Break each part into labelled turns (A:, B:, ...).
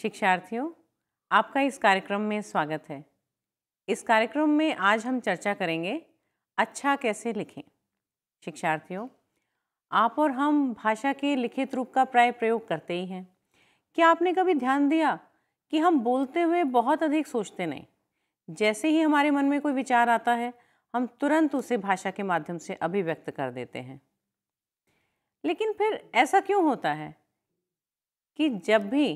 A: शिक्षार्थियों आपका इस कार्यक्रम में स्वागत है इस कार्यक्रम में आज हम चर्चा करेंगे अच्छा कैसे लिखें शिक्षार्थियों आप और हम भाषा के लिखित रूप का प्राय प्रयोग करते ही हैं क्या आपने कभी ध्यान दिया कि हम बोलते हुए बहुत अधिक सोचते नहीं जैसे ही हमारे मन में कोई विचार आता है हम तुरंत उसे भाषा के माध्यम से अभिव्यक्त कर देते हैं लेकिन फिर ऐसा क्यों होता है कि जब भी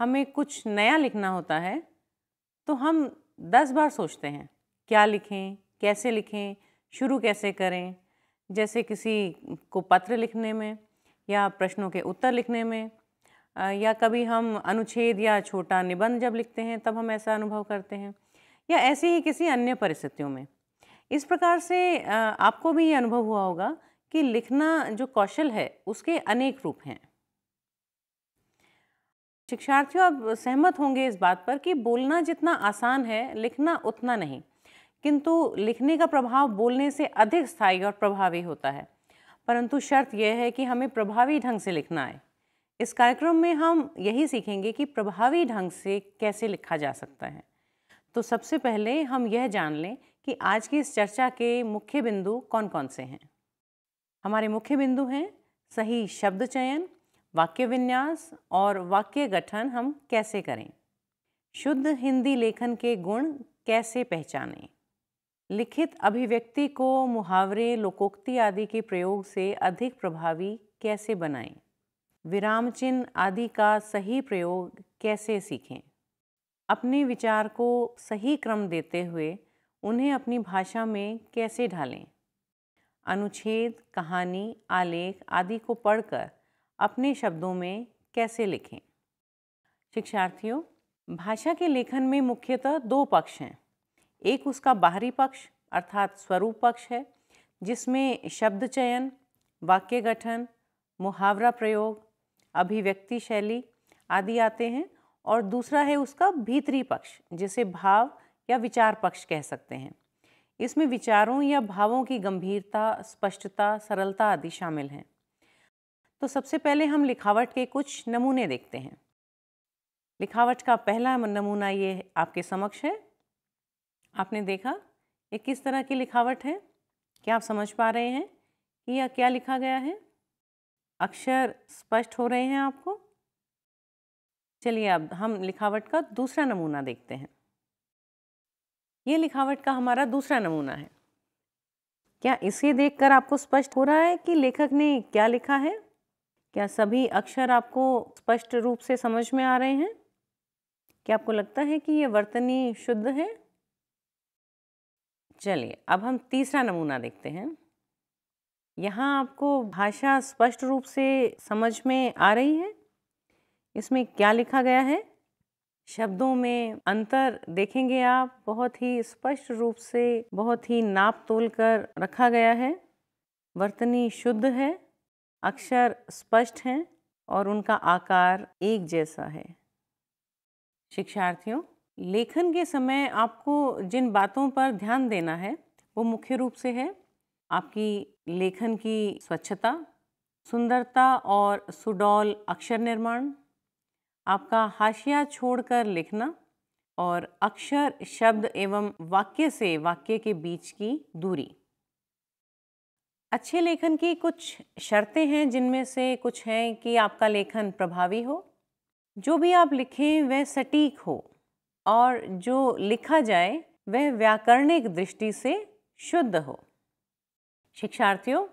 A: हमें कुछ नया लिखना होता है तो हम दस बार सोचते हैं क्या लिखें कैसे लिखें शुरू कैसे करें जैसे किसी को पत्र लिखने में या प्रश्नों के उत्तर लिखने में या कभी हम अनुच्छेद या छोटा निबंध जब लिखते हैं तब हम ऐसा अनुभव करते हैं या ऐसे ही किसी अन्य परिस्थितियों में इस प्रकार से आपको भी ये अनुभव हुआ होगा कि लिखना जो कौशल है उसके अनेक रूप हैं शिक्षार्थियों अब सहमत होंगे इस बात पर कि बोलना जितना आसान है लिखना उतना नहीं किंतु लिखने का प्रभाव बोलने से अधिक स्थायी और प्रभावी होता है परंतु शर्त यह है कि हमें प्रभावी ढंग से लिखना आए इस कार्यक्रम में हम यही सीखेंगे कि प्रभावी ढंग से कैसे लिखा जा सकता है तो सबसे पहले हम यह जान लें कि आज की इस चर्चा के मुख्य बिंदु कौन कौन से हैं हमारे मुख्य बिंदु हैं सही शब्द चयन वाक्य विन्यास और वाक्य गठन हम कैसे करें शुद्ध हिंदी लेखन के गुण कैसे पहचानें लिखित अभिव्यक्ति को मुहावरे लोकोक्ति आदि के प्रयोग से अधिक प्रभावी कैसे बनाएं विराम चिन्ह आदि का सही प्रयोग कैसे सीखें अपने विचार को सही क्रम देते हुए उन्हें अपनी भाषा में कैसे ढालें अनुच्छेद कहानी आलेख आदि को पढ़कर अपने शब्दों में कैसे लिखें शिक्षार्थियों भाषा के लेखन में मुख्यतः दो पक्ष हैं एक उसका बाहरी पक्ष अर्थात स्वरूप पक्ष है जिसमें शब्द चयन वाक्य गठन मुहावरा प्रयोग अभिव्यक्ति शैली आदि आते हैं और दूसरा है उसका भीतरी पक्ष जिसे भाव या विचार पक्ष कह सकते हैं इसमें विचारों या भावों की गंभीरता स्पष्टता सरलता आदि शामिल हैं तो सबसे पहले हम लिखावट के कुछ नमूने देखते हैं लिखावट का पहला नमूना ये आपके समक्ष है आपने देखा ये किस तरह की लिखावट है क्या आप समझ पा रहे हैं कि यह क्या लिखा गया है अक्षर स्पष्ट हो रहे हैं आपको चलिए अब हम लिखावट का दूसरा नमूना देखते हैं ये लिखावट का हमारा दूसरा नमूना है क्या इसे देखकर आपको स्पष्ट हो रहा है कि लेखक ने क्या लिखा है क्या सभी अक्षर आपको स्पष्ट रूप से समझ में आ रहे हैं क्या आपको लगता है कि ये वर्तनी शुद्ध है चलिए अब हम तीसरा नमूना देखते हैं यहाँ आपको भाषा स्पष्ट रूप से समझ में आ रही है इसमें क्या लिखा गया है शब्दों में अंतर देखेंगे आप बहुत ही स्पष्ट रूप से बहुत ही नाप तोल कर रखा गया है वर्तनी शुद्ध है अक्षर स्पष्ट हैं और उनका आकार एक जैसा है शिक्षार्थियों लेखन के समय आपको जिन बातों पर ध्यान देना है वो मुख्य रूप से है आपकी लेखन की स्वच्छता सुंदरता और सुडौल अक्षर निर्माण आपका हाशिया छोड़कर लिखना और अक्षर शब्द एवं वाक्य से वाक्य के बीच की दूरी अच्छे लेखन की कुछ शर्तें हैं जिनमें से कुछ हैं कि आपका लेखन प्रभावी हो जो भी आप लिखें वह सटीक हो और जो लिखा जाए वह व्याकरणिक दृष्टि से शुद्ध हो शिक्षार्थियों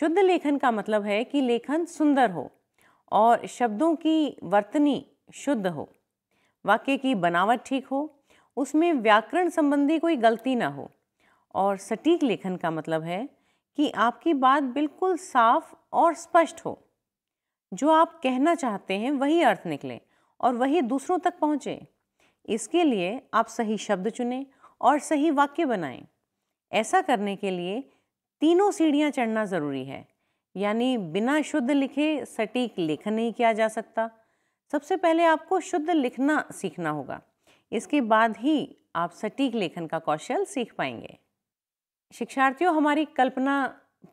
A: शुद्ध लेखन का मतलब है कि लेखन सुंदर हो और शब्दों की वर्तनी शुद्ध हो वाक्य की बनावट ठीक हो उसमें व्याकरण संबंधी कोई गलती ना हो और सटीक लेखन का मतलब है कि आपकी बात बिल्कुल साफ और स्पष्ट हो जो आप कहना चाहते हैं वही अर्थ निकले और वही दूसरों तक पहुँचे इसके लिए आप सही शब्द चुनें और सही वाक्य बनाएं। ऐसा करने के लिए तीनों सीढ़ियाँ चढ़ना ज़रूरी है यानी बिना शुद्ध लिखे सटीक लेखन नहीं किया जा सकता सबसे पहले आपको शुद्ध लिखना सीखना होगा इसके बाद ही आप सटीक लेखन का कौशल सीख पाएंगे शिक्षार्थियों हमारी कल्पना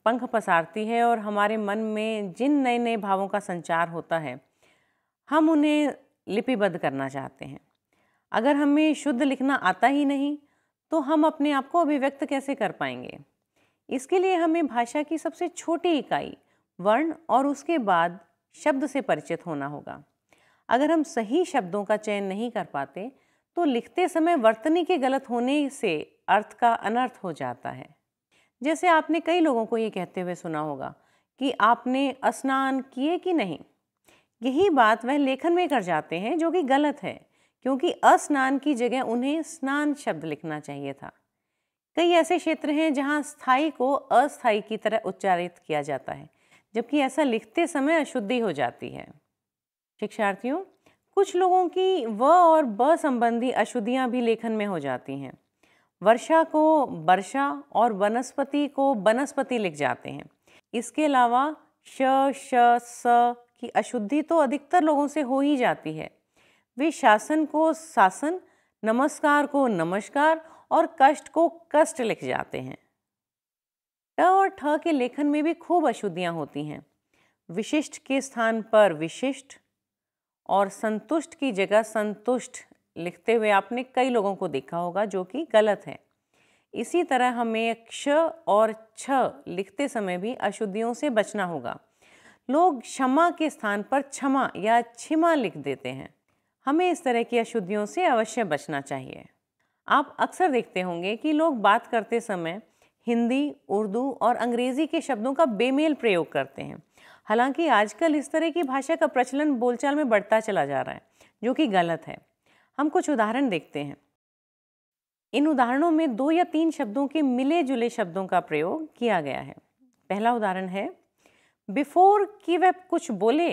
A: पंख पसारती है और हमारे मन में जिन नए नए भावों का संचार होता है हम उन्हें लिपिबद्ध करना चाहते हैं अगर हमें शुद्ध लिखना आता ही नहीं तो हम अपने आप को अभिव्यक्त कैसे कर पाएंगे इसके लिए हमें भाषा की सबसे छोटी इकाई वर्ण और उसके बाद शब्द से परिचित होना होगा अगर हम सही शब्दों का चयन नहीं कर पाते तो लिखते समय वर्तनी के गलत होने से अर्थ का अनर्थ हो जाता है जैसे आपने कई लोगों को ये कहते हुए सुना होगा कि आपने स्नान किए कि नहीं यही बात वह लेखन में कर जाते हैं जो कि गलत है क्योंकि अस्नान की जगह उन्हें स्नान शब्द लिखना चाहिए था कई ऐसे क्षेत्र हैं जहाँ स्थाई को अस्थाई की तरह उच्चारित किया जाता है जबकि ऐसा लिखते समय अशुद्धि हो जाती है शिक्षार्थियों कुछ लोगों की व और ब संबंधी अशुद्धियाँ भी लेखन में हो जाती हैं वर्षा को वर्षा और वनस्पति को वनस्पति लिख जाते हैं इसके अलावा श श स की अशुद्धि तो अधिकतर लोगों से हो ही जाती है वे शासन को शासन नमस्कार को नमस्कार और कष्ट को कष्ट लिख जाते हैं ट और ठ के लेखन में भी खूब अशुद्धियाँ होती हैं विशिष्ट के स्थान पर विशिष्ट और संतुष्ट की जगह संतुष्ट लिखते हुए आपने कई लोगों को देखा होगा जो कि गलत है इसी तरह हमें क्ष और छ लिखते समय भी अशुद्धियों से बचना होगा लोग क्षमा के स्थान पर क्षमा या छिमा लिख देते हैं हमें इस तरह की अशुद्धियों से अवश्य बचना चाहिए आप अक्सर देखते होंगे कि लोग बात करते समय हिंदी उर्दू और अंग्रेज़ी के शब्दों का बेमेल प्रयोग करते हैं हालांकि आजकल इस तरह की भाषा का प्रचलन बोलचाल में बढ़ता चला जा रहा है जो कि गलत है हम कुछ उदाहरण देखते हैं इन उदाहरणों में दो या तीन शब्दों के मिले जुले शब्दों का प्रयोग किया गया है पहला उदाहरण है बिफोर कि वह कुछ बोले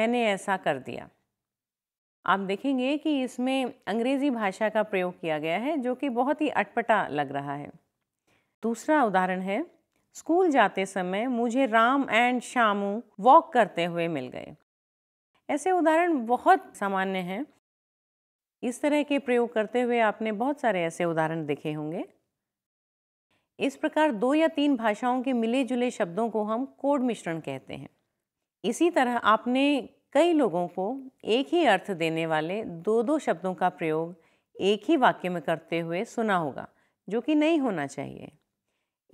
A: मैंने ऐसा कर दिया आप देखेंगे कि इसमें अंग्रेज़ी भाषा का प्रयोग किया गया है जो कि बहुत ही अटपटा लग रहा है दूसरा उदाहरण है स्कूल जाते समय मुझे राम एंड शामू वॉक करते हुए मिल गए ऐसे उदाहरण बहुत सामान्य हैं इस तरह के प्रयोग करते हुए आपने बहुत सारे ऐसे उदाहरण देखे होंगे इस प्रकार दो या तीन भाषाओं के मिले जुले शब्दों को हम कोड मिश्रण कहते हैं इसी तरह आपने कई लोगों को एक ही अर्थ देने वाले दो दो शब्दों का प्रयोग एक ही वाक्य में करते हुए सुना होगा जो कि नहीं होना चाहिए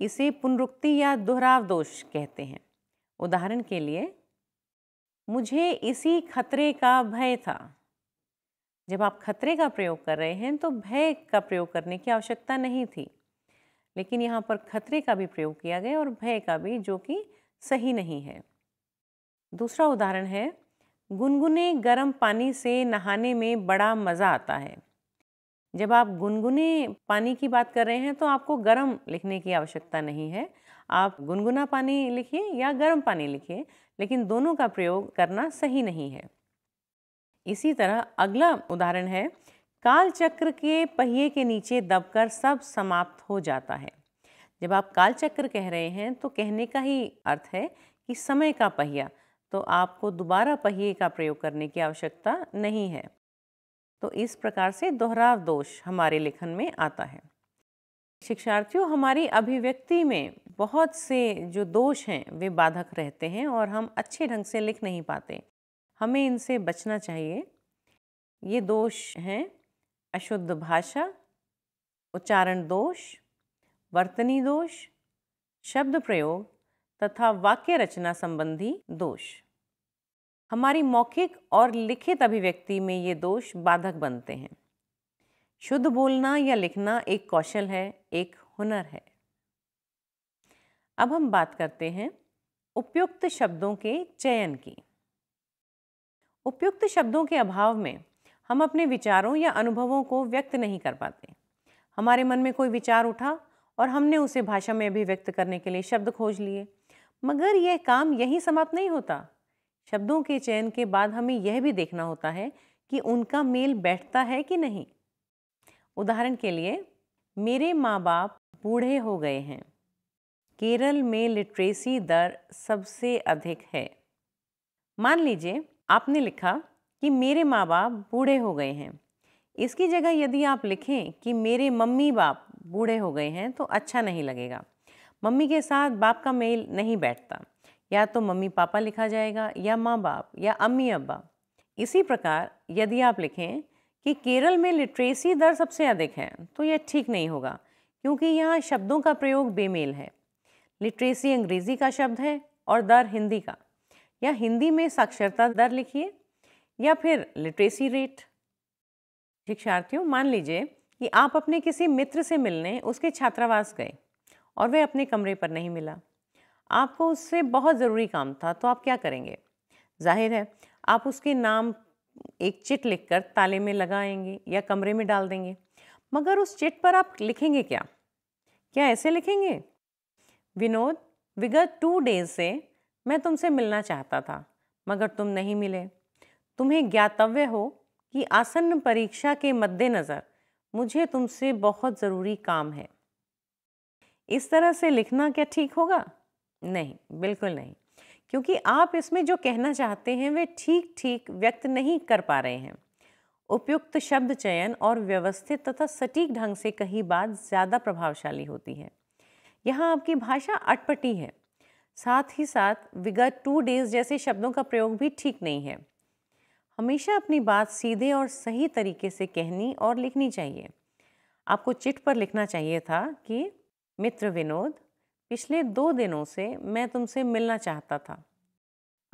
A: इसे पुनरुक्ति या दोहराव दोष कहते हैं उदाहरण के लिए मुझे इसी खतरे का भय था जब आप खतरे का प्रयोग कर रहे हैं तो भय का प्रयोग करने की आवश्यकता नहीं थी लेकिन यहाँ पर खतरे का भी प्रयोग किया गया और भय का भी जो कि सही नहीं है दूसरा उदाहरण है गुनगुने गर्म पानी से नहाने में बड़ा मज़ा आता है जब आप गुनगुने पानी की बात कर रहे हैं तो आपको गर्म लिखने की आवश्यकता नहीं है आप गुनगुना पानी लिखिए या गर्म पानी लिखिए लेकिन दोनों का प्रयोग करना सही नहीं है इसी तरह अगला उदाहरण है कालचक्र के पहिए के नीचे दबकर सब समाप्त हो जाता है जब आप कालचक्र कह रहे हैं तो कहने का ही अर्थ है कि समय का पहिया तो आपको दोबारा पहिए का प्रयोग करने की आवश्यकता नहीं है तो इस प्रकार से दोहराव दोष हमारे लेखन में आता है शिक्षार्थियों हमारी अभिव्यक्ति में बहुत से जो दोष हैं वे बाधक रहते हैं और हम अच्छे ढंग से लिख नहीं पाते हमें इनसे बचना चाहिए ये दोष हैं अशुद्ध भाषा उच्चारण दोष वर्तनी दोष शब्द प्रयोग तथा वाक्य रचना संबंधी दोष हमारी मौखिक और लिखित अभिव्यक्ति में ये दोष बाधक बनते हैं शुद्ध बोलना या लिखना एक कौशल है एक हुनर है अब हम बात करते हैं उपयुक्त शब्दों के चयन की उपयुक्त शब्दों के अभाव में हम अपने विचारों या अनुभवों को व्यक्त नहीं कर पाते हमारे मन में कोई विचार उठा और हमने उसे भाषा में अभिव्यक्त करने के लिए शब्द खोज लिए मगर यह काम यहीं समाप्त नहीं होता शब्दों के चयन के बाद हमें यह भी देखना होता है कि उनका मेल बैठता है कि नहीं उदाहरण के लिए मेरे माँ बाप बूढ़े हो गए हैं केरल में लिटरेसी दर सबसे अधिक है मान लीजिए आपने लिखा कि मेरे माँ बाप बूढ़े हो गए हैं इसकी जगह यदि आप लिखें कि मेरे मम्मी बाप बूढ़े हो गए हैं तो अच्छा नहीं लगेगा मम्मी के साथ बाप का मेल नहीं बैठता या तो मम्मी पापा लिखा जाएगा या माँ बाप या अम्मी अब्बा इसी प्रकार यदि आप लिखें कि केरल में लिटरेसी दर सबसे अधिक है तो यह ठीक नहीं होगा क्योंकि यहाँ शब्दों का प्रयोग बेमेल है लिटरेसी अंग्रेज़ी का शब्द है और दर हिंदी का या हिंदी में साक्षरता दर लिखिए या फिर लिटरेसी रेट शिक्षार्थियों मान लीजिए कि आप अपने किसी मित्र से मिलने उसके छात्रावास गए और वह अपने कमरे पर नहीं मिला आपको उससे बहुत ज़रूरी काम था तो आप क्या करेंगे जाहिर है आप उसके नाम एक चिट लिखकर ताले में लगाएंगे या कमरे में डाल देंगे मगर उस चिट पर आप लिखेंगे क्या क्या ऐसे लिखेंगे विनोद विगत टू डेज से मैं तुमसे मिलना चाहता था मगर तुम नहीं मिले तुम्हें ज्ञातव्य हो कि आसन्न परीक्षा के मद्देनज़र मुझे तुमसे बहुत ज़रूरी काम है इस तरह से लिखना क्या ठीक होगा नहीं बिल्कुल नहीं क्योंकि आप इसमें जो कहना चाहते हैं वे ठीक ठीक व्यक्त नहीं कर पा रहे हैं उपयुक्त शब्द चयन और व्यवस्थित तथा सटीक ढंग से कही बात ज़्यादा प्रभावशाली होती है यहाँ आपकी भाषा अटपटी है साथ ही साथ विगत टू डेज जैसे शब्दों का प्रयोग भी ठीक नहीं है हमेशा अपनी बात सीधे और सही तरीके से कहनी और लिखनी चाहिए आपको चिट पर लिखना चाहिए था कि मित्र विनोद पिछले दो दिनों से मैं तुमसे मिलना चाहता था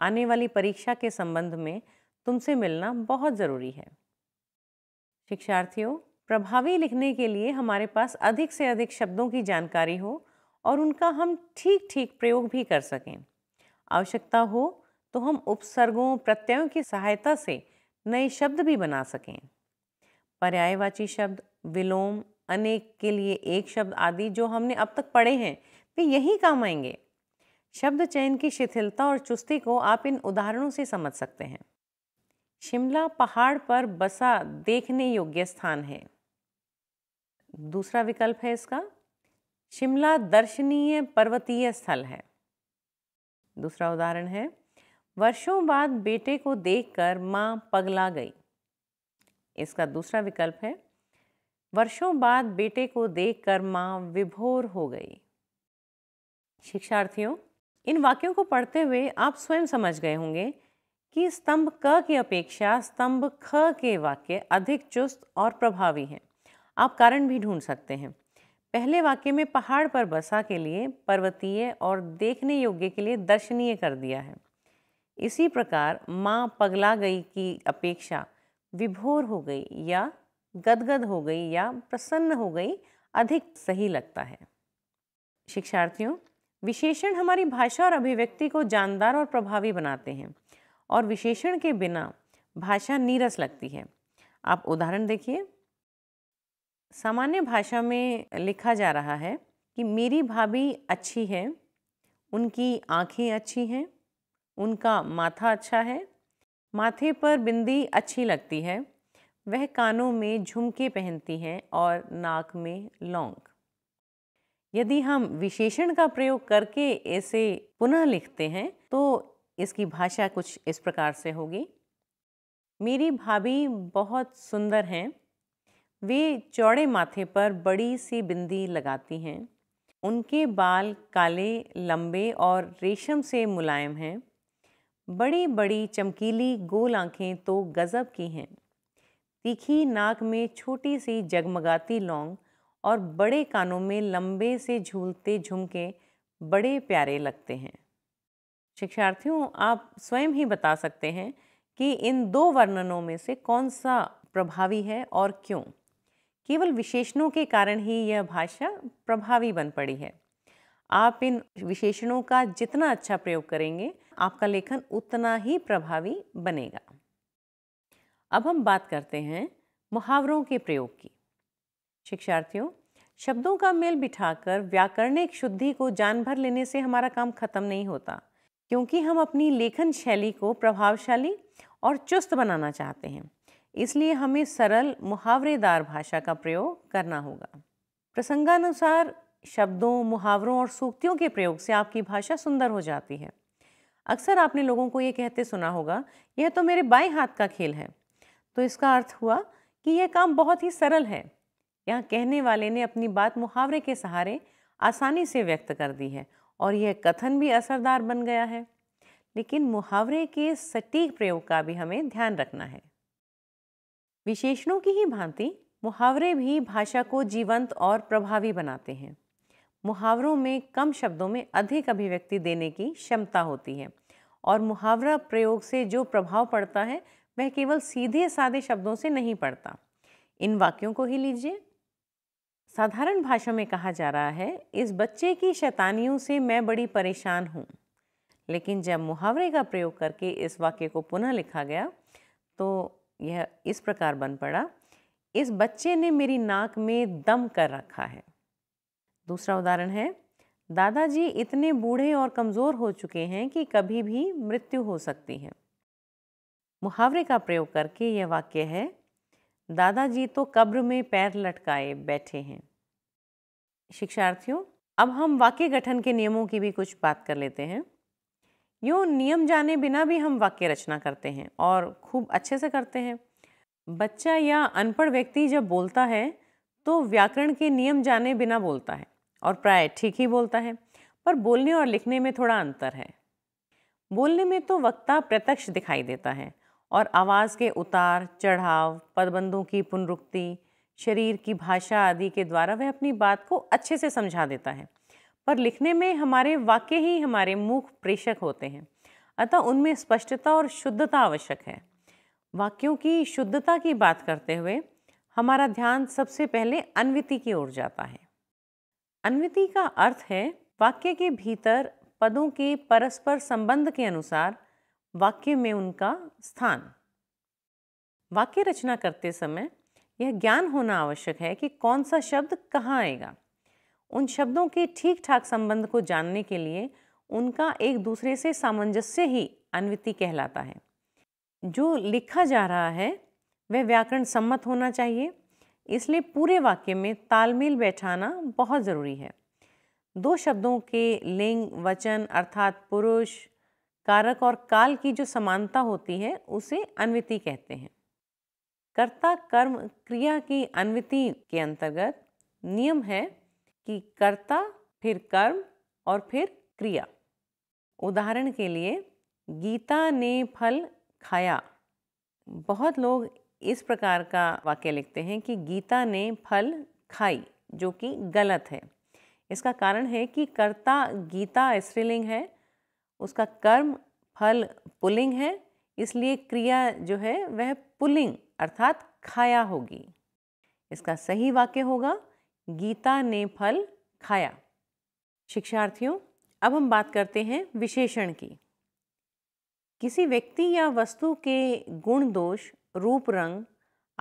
A: आने वाली परीक्षा के संबंध में तुमसे मिलना बहुत ज़रूरी है शिक्षार्थियों प्रभावी लिखने के लिए हमारे पास अधिक से अधिक शब्दों की जानकारी हो और उनका हम ठीक ठीक प्रयोग भी कर सकें आवश्यकता हो तो हम उपसर्गों प्रत्ययों की सहायता से नए शब्द भी बना सकें पर्यायवाची शब्द विलोम अनेक के लिए एक शब्द आदि जो हमने अब तक पढ़े हैं वे यही काम आएंगे शब्द चयन की शिथिलता और चुस्ती को आप इन उदाहरणों से समझ सकते हैं शिमला पहाड़ पर बसा देखने योग्य स्थान है दूसरा विकल्प है इसका शिमला दर्शनीय पर्वतीय स्थल है दूसरा उदाहरण है वर्षों बाद बेटे को देखकर माँ पगला गई इसका दूसरा विकल्प है वर्षों बाद बेटे को देखकर माँ विभोर हो गई शिक्षार्थियों इन वाक्यों को पढ़ते हुए आप स्वयं समझ गए होंगे कि स्तंभ क की अपेक्षा स्तंभ ख के वाक्य अधिक चुस्त और प्रभावी हैं आप कारण भी ढूंढ सकते हैं पहले वाक्य में पहाड़ पर बसा के लिए पर्वतीय और देखने योग्य के लिए दर्शनीय कर दिया है इसी प्रकार माँ पगला गई की अपेक्षा विभोर हो गई या गदगद हो गई या प्रसन्न हो गई अधिक सही लगता है शिक्षार्थियों विशेषण हमारी भाषा और अभिव्यक्ति को जानदार और प्रभावी बनाते हैं और विशेषण के बिना भाषा नीरस लगती है आप उदाहरण देखिए सामान्य भाषा में लिखा जा रहा है कि मेरी भाभी अच्छी है उनकी आँखें अच्छी हैं उनका माथा अच्छा है माथे पर बिंदी अच्छी लगती है वह कानों में झुमके पहनती हैं और नाक में लौंग यदि हम विशेषण का प्रयोग करके ऐसे पुनः लिखते हैं तो इसकी भाषा कुछ इस प्रकार से होगी मेरी भाभी बहुत सुंदर हैं वे चौड़े माथे पर बड़ी सी बिंदी लगाती हैं उनके बाल काले लंबे और रेशम से मुलायम हैं बड़ी बड़ी चमकीली गोल आँखें तो गज़ब की हैं तीखी नाक में छोटी सी जगमगाती लौंग और बड़े कानों में लंबे से झूलते झुमके बड़े प्यारे लगते हैं शिक्षार्थियों आप स्वयं ही बता सकते हैं कि इन दो वर्णनों में से कौन सा प्रभावी है और क्यों केवल विशेषणों के कारण ही यह भाषा प्रभावी बन पड़ी है आप इन विशेषणों का जितना अच्छा प्रयोग करेंगे आपका लेखन उतना ही प्रभावी बनेगा अब हम बात करते हैं मुहावरों के प्रयोग की शिक्षार्थियों शब्दों का मेल बिठाकर व्याकरणिक शुद्धि को जान भर लेने से हमारा काम खत्म नहीं होता क्योंकि हम अपनी लेखन शैली को प्रभावशाली और चुस्त बनाना चाहते हैं इसलिए हमें सरल मुहावरेदार भाषा का प्रयोग करना होगा प्रसंगानुसार शब्दों मुहावरों और सूक्तियों के प्रयोग से आपकी भाषा सुंदर हो जाती है अक्सर आपने लोगों को ये कहते सुना होगा यह तो मेरे बाएं हाथ का खेल है तो इसका अर्थ हुआ कि यह काम बहुत ही सरल है यहाँ कहने वाले ने अपनी बात मुहावरे के सहारे आसानी से व्यक्त कर दी है और यह कथन भी असरदार बन गया है लेकिन मुहावरे के सटीक प्रयोग का भी हमें ध्यान रखना है विशेषणों की ही भांति मुहावरे भी भाषा को जीवंत और प्रभावी बनाते हैं मुहावरों में कम शब्दों में अधिक अभिव्यक्ति देने की क्षमता होती है और मुहावरा प्रयोग से जो प्रभाव पड़ता है वह केवल सीधे सादे शब्दों से नहीं पड़ता इन वाक्यों को ही लीजिए साधारण भाषा में कहा जा रहा है इस बच्चे की शैतानियों से मैं बड़ी परेशान हूँ लेकिन जब मुहावरे का प्रयोग करके इस वाक्य को पुनः लिखा गया तो यह इस प्रकार बन पड़ा इस बच्चे ने मेरी नाक में दम कर रखा है दूसरा उदाहरण है दादाजी इतने बूढ़े और कमज़ोर हो चुके हैं कि कभी भी मृत्यु हो सकती है मुहावरे का प्रयोग करके यह वाक्य है दादाजी तो कब्र में पैर लटकाए बैठे हैं शिक्षार्थियों अब हम वाक्य गठन के नियमों की भी कुछ बात कर लेते हैं यूँ नियम जाने बिना भी हम वाक्य रचना करते हैं और खूब अच्छे से करते हैं बच्चा या अनपढ़ व्यक्ति जब बोलता है तो व्याकरण के नियम जाने बिना बोलता है और प्राय ठीक ही बोलता है पर बोलने और लिखने में थोड़ा अंतर है बोलने में तो वक्ता प्रत्यक्ष दिखाई देता है और आवाज़ के उतार चढ़ाव पदबंधों की पुनरुक्ति शरीर की भाषा आदि के द्वारा वह अपनी बात को अच्छे से समझा देता है पर लिखने में हमारे वाक्य ही हमारे मुख प्रेषक होते हैं अतः उनमें स्पष्टता और शुद्धता आवश्यक है वाक्यों की शुद्धता की बात करते हुए हमारा ध्यान सबसे पहले अनविति की ओर जाता है अनविति का अर्थ है वाक्य के भीतर पदों के परस्पर संबंध के अनुसार वाक्य में उनका स्थान वाक्य रचना करते समय यह ज्ञान होना आवश्यक है कि कौन सा शब्द कहाँ आएगा उन शब्दों के ठीक ठाक संबंध को जानने के लिए उनका एक दूसरे से सामंजस्य ही अन्विति कहलाता है जो लिखा जा रहा है वह व्याकरण सम्मत होना चाहिए इसलिए पूरे वाक्य में तालमेल बैठाना बहुत ज़रूरी है दो शब्दों के लिंग वचन अर्थात पुरुष कारक और काल की जो समानता होती है उसे अन्विति कहते हैं कर्ता कर्म क्रिया की अन्विति के अंतर्गत नियम है कि कर्ता फिर कर्म और फिर क्रिया उदाहरण के लिए गीता ने फल खाया बहुत लोग इस प्रकार का वाक्य लिखते हैं कि गीता ने फल खाई जो कि गलत है इसका कारण है कि कर्ता गीता स्त्रीलिंग है उसका कर्म फल पुलिंग है इसलिए क्रिया जो है वह पुलिंग अर्थात खाया होगी इसका सही वाक्य होगा गीता ने फल खाया शिक्षार्थियों अब हम बात करते हैं विशेषण की किसी व्यक्ति या वस्तु के गुण दोष रूप रंग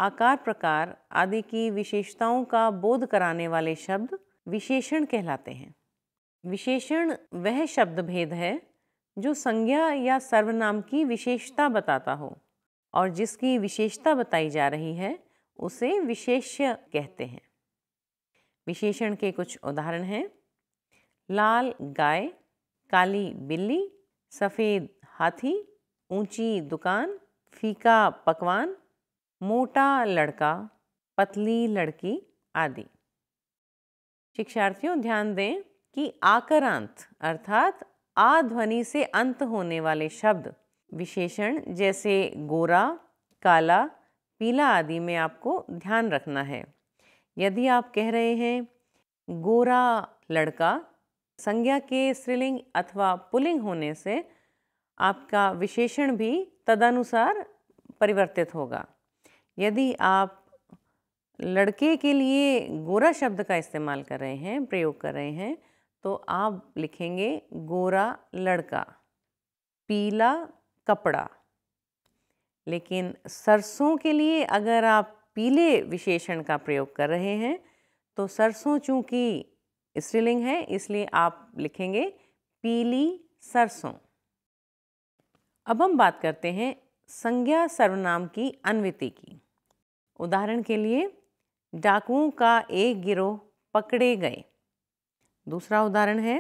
A: आकार प्रकार आदि की विशेषताओं का बोध कराने वाले शब्द विशेषण कहलाते हैं विशेषण वह शब्द भेद है जो संज्ञा या सर्वनाम की विशेषता बताता हो और जिसकी विशेषता बताई जा रही है उसे विशेष्य कहते हैं विशेषण के कुछ उदाहरण हैं लाल गाय काली बिल्ली सफ़ेद हाथी ऊंची दुकान फीका पकवान मोटा लड़का पतली लड़की आदि शिक्षार्थियों ध्यान दें कि आकरांत अर्थात आ ध्वनि से अंत होने वाले शब्द विशेषण जैसे गोरा काला पीला आदि में आपको ध्यान रखना है यदि आप कह रहे हैं गोरा लड़का संज्ञा के स्त्रीलिंग अथवा पुलिंग होने से आपका विशेषण भी तदनुसार परिवर्तित होगा यदि आप लड़के के लिए गोरा शब्द का इस्तेमाल कर रहे हैं प्रयोग कर रहे हैं तो आप लिखेंगे गोरा लड़का पीला कपड़ा लेकिन सरसों के लिए अगर आप पीले विशेषण का प्रयोग कर रहे हैं तो सरसों चूँकि स्त्रीलिंग है इसलिए आप लिखेंगे पीली सरसों अब हम बात करते हैं संज्ञा सर्वनाम की अनविति की उदाहरण के लिए डाकुओं का एक गिरोह पकड़े गए दूसरा उदाहरण है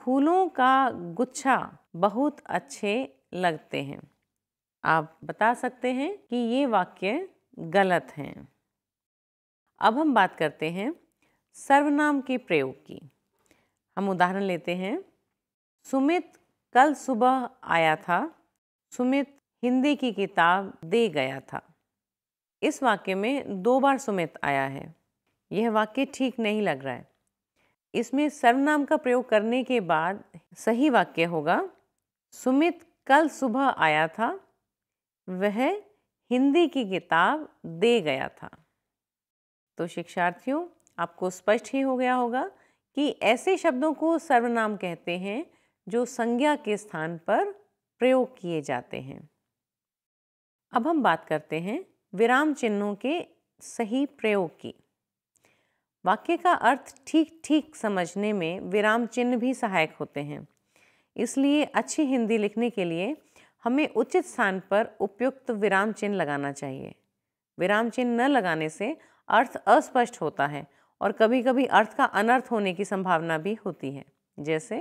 A: फूलों का गुच्छा बहुत अच्छे लगते हैं आप बता सकते हैं कि ये वाक्य गलत हैं अब हम बात करते हैं सर्वनाम के प्रयोग की हम उदाहरण लेते हैं सुमित कल सुबह आया था सुमित हिंदी की किताब दे गया था इस वाक्य में दो बार सुमित आया है यह वाक्य ठीक नहीं लग रहा है इसमें सर्वनाम का प्रयोग करने के बाद सही वाक्य होगा सुमित कल सुबह आया था वह हिंदी की किताब दे गया था तो शिक्षार्थियों आपको स्पष्ट ही हो गया होगा कि ऐसे शब्दों को सर्वनाम कहते हैं जो संज्ञा के स्थान पर प्रयोग किए जाते हैं अब हम बात करते हैं विराम चिन्हों के सही प्रयोग की वाक्य का अर्थ ठीक ठीक समझने में विराम चिन्ह भी सहायक होते हैं इसलिए अच्छी हिंदी लिखने के लिए हमें उचित स्थान पर उपयुक्त विराम चिन्ह लगाना चाहिए विराम चिन्ह न लगाने से अर्थ अस्पष्ट होता है और कभी कभी अर्थ का अनर्थ होने की संभावना भी होती है जैसे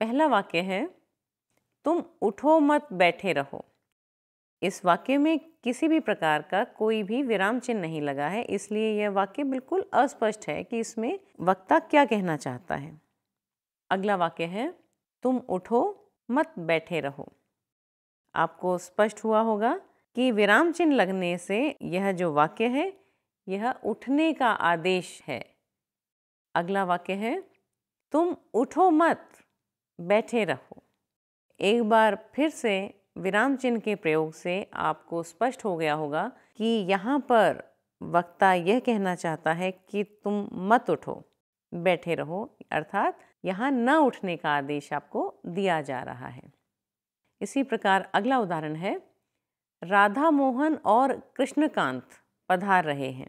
A: पहला वाक्य है तुम उठो मत बैठे रहो इस वाक्य में किसी भी प्रकार का कोई भी विराम चिन्ह नहीं लगा है इसलिए यह वाक्य बिल्कुल अस्पष्ट है कि इसमें वक्ता क्या कहना चाहता है अगला वाक्य है तुम उठो मत बैठे रहो आपको स्पष्ट हुआ होगा कि विराम चिन्ह लगने से यह जो वाक्य है यह उठने का आदेश है अगला वाक्य है तुम उठो मत बैठे रहो एक बार फिर से विराम चिन्ह के प्रयोग से आपको स्पष्ट हो गया होगा कि यहाँ पर वक्ता यह कहना चाहता है कि तुम मत उठो बैठे रहो अर्थात यहाँ न उठने का आदेश आपको दिया जा रहा है इसी प्रकार अगला उदाहरण है राधा मोहन और कृष्णकांत पधार रहे हैं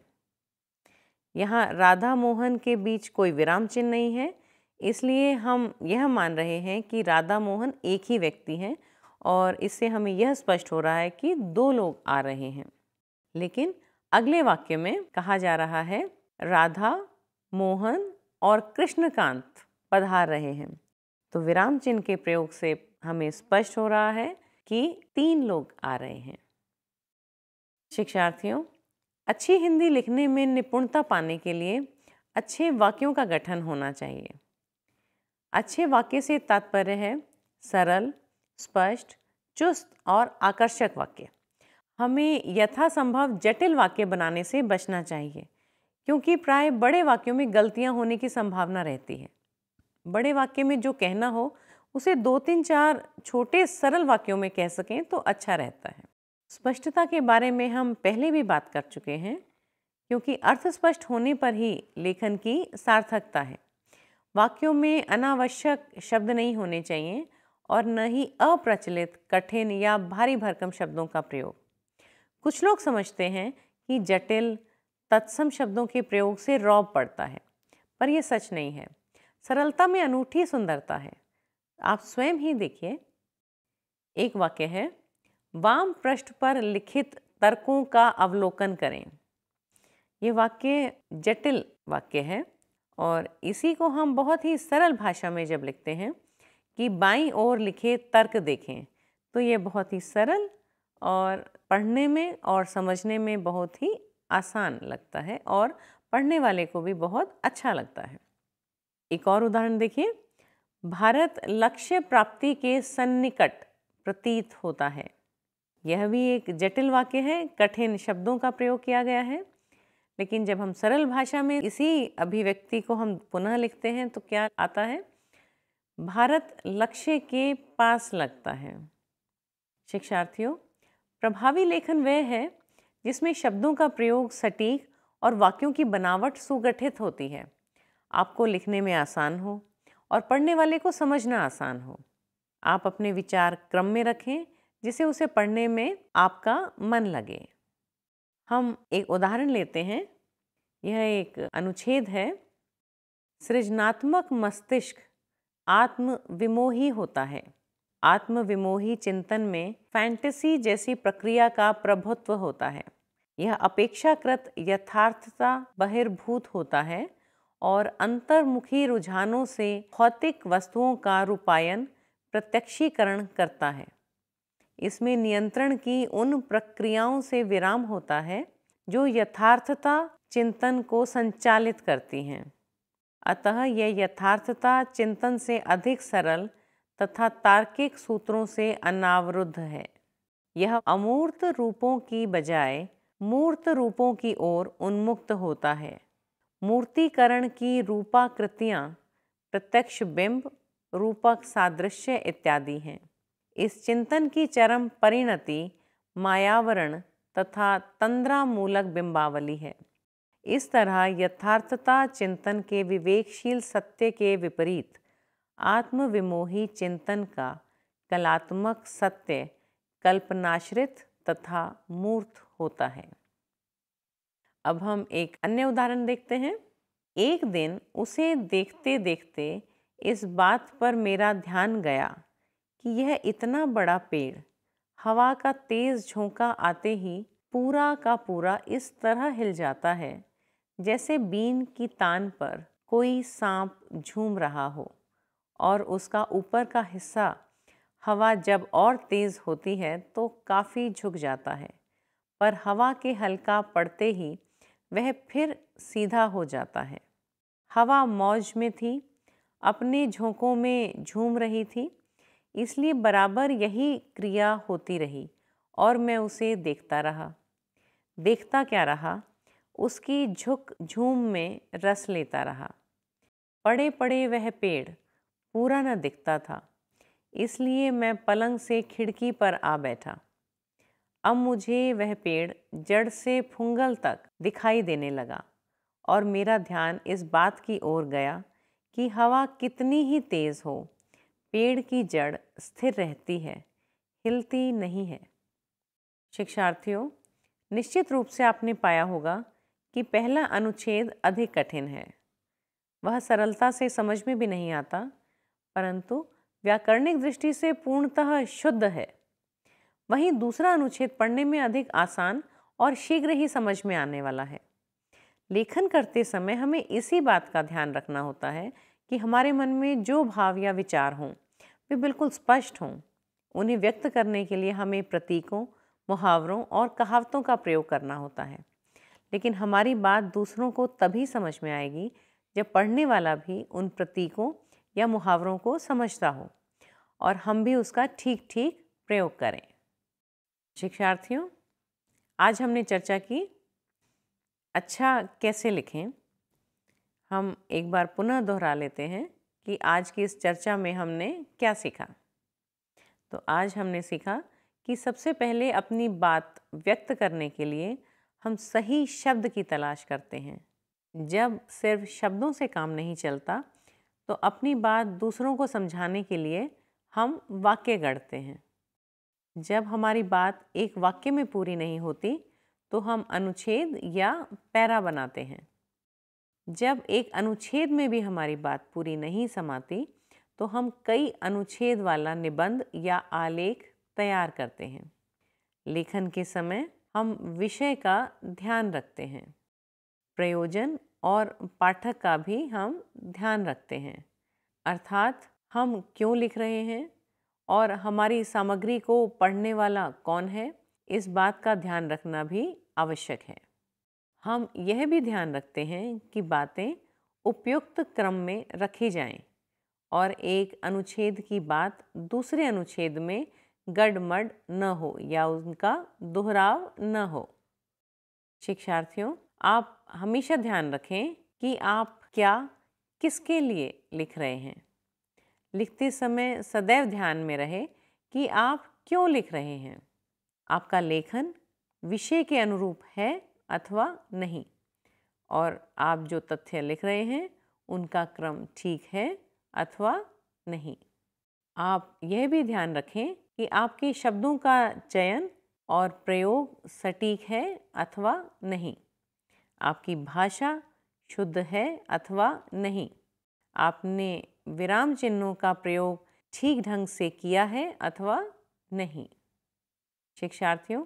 A: यहाँ राधा मोहन के बीच कोई विराम चिन्ह नहीं है इसलिए हम यह मान रहे हैं कि राधा मोहन एक ही व्यक्ति हैं और इससे हमें यह स्पष्ट हो रहा है कि दो लोग आ रहे हैं लेकिन अगले वाक्य में कहा जा रहा है राधा मोहन और कृष्णकांत पधार रहे हैं तो विराम चिन्ह के प्रयोग से हमें स्पष्ट हो रहा है कि तीन लोग आ रहे हैं शिक्षार्थियों अच्छी हिंदी लिखने में निपुणता पाने के लिए अच्छे वाक्यों का गठन होना चाहिए अच्छे वाक्य से तात्पर्य है सरल स्पष्ट चुस्त और आकर्षक वाक्य हमें यथासंभव जटिल वाक्य बनाने से बचना चाहिए क्योंकि प्राय बड़े वाक्यों में गलतियां होने की संभावना रहती है बड़े वाक्य में जो कहना हो उसे दो तीन चार छोटे सरल वाक्यों में कह सकें तो अच्छा रहता है स्पष्टता के बारे में हम पहले भी बात कर चुके हैं क्योंकि अर्थ स्पष्ट होने पर ही लेखन की सार्थकता है वाक्यों में अनावश्यक शब्द नहीं होने चाहिए और न ही अप्रचलित कठिन या भारी भरकम शब्दों का प्रयोग कुछ लोग समझते हैं कि जटिल तत्सम शब्दों के प्रयोग से रौब पड़ता है पर यह सच नहीं है सरलता में अनूठी सुंदरता है आप स्वयं ही देखिए एक वाक्य है वाम पृष्ठ पर लिखित तर्कों का अवलोकन करें ये वाक्य जटिल वाक्य है और इसी को हम बहुत ही सरल भाषा में जब लिखते हैं कि बाईं ओर लिखे तर्क देखें तो ये बहुत ही सरल और पढ़ने में और समझने में बहुत ही आसान लगता है और पढ़ने वाले को भी बहुत अच्छा लगता है एक और उदाहरण देखिए भारत लक्ष्य प्राप्ति के सन्निकट प्रतीत होता है यह भी एक जटिल वाक्य है कठिन शब्दों का प्रयोग किया गया है लेकिन जब हम सरल भाषा में इसी अभिव्यक्ति को हम पुनः लिखते हैं तो क्या आता है भारत लक्ष्य के पास लगता है शिक्षार्थियों प्रभावी लेखन वह है जिसमें शब्दों का प्रयोग सटीक और वाक्यों की बनावट सुगठित होती है आपको लिखने में आसान हो और पढ़ने वाले को समझना आसान हो आप अपने विचार क्रम में रखें जिसे उसे पढ़ने में आपका मन लगे हम एक उदाहरण लेते हैं यह एक अनुच्छेद है सृजनात्मक मस्तिष्क आत्मविमोही होता है आत्मविमोही चिंतन में फैंटेसी जैसी प्रक्रिया का प्रभुत्व होता है यह अपेक्षाकृत यथार्थता बहिर्भूत होता है और अंतर्मुखी रुझानों से भौतिक वस्तुओं का रूपायन प्रत्यक्षीकरण करता है इसमें नियंत्रण की उन प्रक्रियाओं से विराम होता है जो यथार्थता चिंतन को संचालित करती हैं अतः यह यथार्थता चिंतन से अधिक सरल तथा तार्किक सूत्रों से अनावरुद्ध है यह अमूर्त रूपों की बजाय मूर्त रूपों की ओर उन्मुक्त होता है मूर्तिकरण की रूपाकृतियाँ प्रत्यक्ष बिंब रूपक सादृश्य इत्यादि हैं इस चिंतन की चरम परिणति मायावरण तथा तंद्रामूलक बिंबावली है इस तरह यथार्थता चिंतन के विवेकशील सत्य के विपरीत आत्मविमोही चिंतन का कलात्मक सत्य कल्पनाश्रित तथा मूर्त होता है अब हम एक अन्य उदाहरण देखते हैं एक दिन उसे देखते देखते इस बात पर मेरा ध्यान गया कि यह इतना बड़ा पेड़ हवा का तेज़ झोंका आते ही पूरा का पूरा इस तरह हिल जाता है जैसे बीन की तान पर कोई सांप झूम रहा हो और उसका ऊपर का हिस्सा हवा जब और तेज़ होती है तो काफ़ी झुक जाता है पर हवा के हल्का पड़ते ही वह फिर सीधा हो जाता है हवा मौज में थी अपने झोंकों में झूम रही थी इसलिए बराबर यही क्रिया होती रही और मैं उसे देखता रहा देखता क्या रहा उसकी झुक झूम में रस लेता रहा पड़े पड़े वह पेड़ पूरा न दिखता था इसलिए मैं पलंग से खिड़की पर आ बैठा अब मुझे वह पेड़ जड़ से फुंगल तक दिखाई देने लगा और मेरा ध्यान इस बात की ओर गया कि हवा कितनी ही तेज़ हो पेड़ की जड़ स्थिर रहती है हिलती नहीं है शिक्षार्थियों निश्चित रूप से आपने पाया होगा कि पहला अनुच्छेद अधिक कठिन है वह सरलता से समझ में भी नहीं आता परंतु व्याकरणिक दृष्टि से पूर्णतः शुद्ध है वहीं दूसरा अनुच्छेद पढ़ने में अधिक आसान और शीघ्र ही समझ में आने वाला है लेखन करते समय हमें इसी बात का ध्यान रखना होता है कि हमारे मन में जो भाव या विचार हों वे बिल्कुल स्पष्ट हों उन्हें व्यक्त करने के लिए हमें प्रतीकों मुहावरों और कहावतों का प्रयोग करना होता है लेकिन हमारी बात दूसरों को तभी समझ में आएगी जब पढ़ने वाला भी उन प्रतीकों या मुहावरों को समझता हो और हम भी उसका ठीक ठीक प्रयोग करें शिक्षार्थियों आज हमने चर्चा की अच्छा कैसे लिखें हम एक बार पुनः दोहरा लेते हैं कि आज की इस चर्चा में हमने क्या सीखा तो आज हमने सीखा कि सबसे पहले अपनी बात व्यक्त करने के लिए हम सही शब्द की तलाश करते हैं जब सिर्फ शब्दों से काम नहीं चलता तो अपनी बात दूसरों को समझाने के लिए हम वाक्य गढ़ते हैं जब हमारी बात एक वाक्य में पूरी नहीं होती तो हम अनुच्छेद या पैरा बनाते हैं जब एक अनुच्छेद में भी हमारी बात पूरी नहीं समाती तो हम कई अनुच्छेद वाला निबंध या आलेख तैयार करते हैं लेखन के समय हम विषय का ध्यान रखते हैं प्रयोजन और पाठक का भी हम ध्यान रखते हैं अर्थात हम क्यों लिख रहे हैं और हमारी सामग्री को पढ़ने वाला कौन है इस बात का ध्यान रखना भी आवश्यक है हम यह भी ध्यान रखते हैं कि बातें उपयुक्त क्रम में रखी जाएं और एक अनुच्छेद की बात दूसरे अनुच्छेद में गडमड न हो या उनका दोहराव न हो शिक्षार्थियों आप हमेशा ध्यान रखें कि आप क्या किसके लिए लिख रहे हैं लिखते समय सदैव ध्यान में रहे कि आप क्यों लिख रहे हैं आपका लेखन विषय के अनुरूप है अथवा नहीं और आप जो तथ्य लिख रहे हैं उनका क्रम ठीक है अथवा नहीं आप यह भी ध्यान रखें कि आपके शब्दों का चयन और प्रयोग सटीक है अथवा नहीं आपकी भाषा शुद्ध है अथवा नहीं आपने विराम चिन्हों का प्रयोग ठीक ढंग से किया है अथवा नहीं शिक्षार्थियों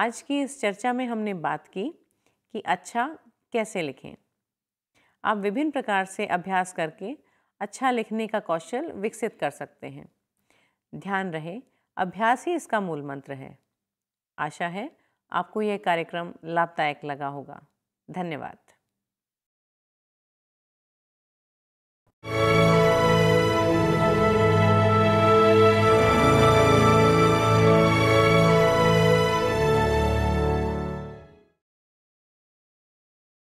A: आज की इस चर्चा में हमने बात की कि अच्छा कैसे लिखें आप विभिन्न प्रकार से अभ्यास करके अच्छा लिखने का कौशल विकसित कर सकते हैं ध्यान रहे अभ्यास ही इसका मूल मंत्र है आशा है आपको यह कार्यक्रम लाभदायक लगा होगा धन्यवाद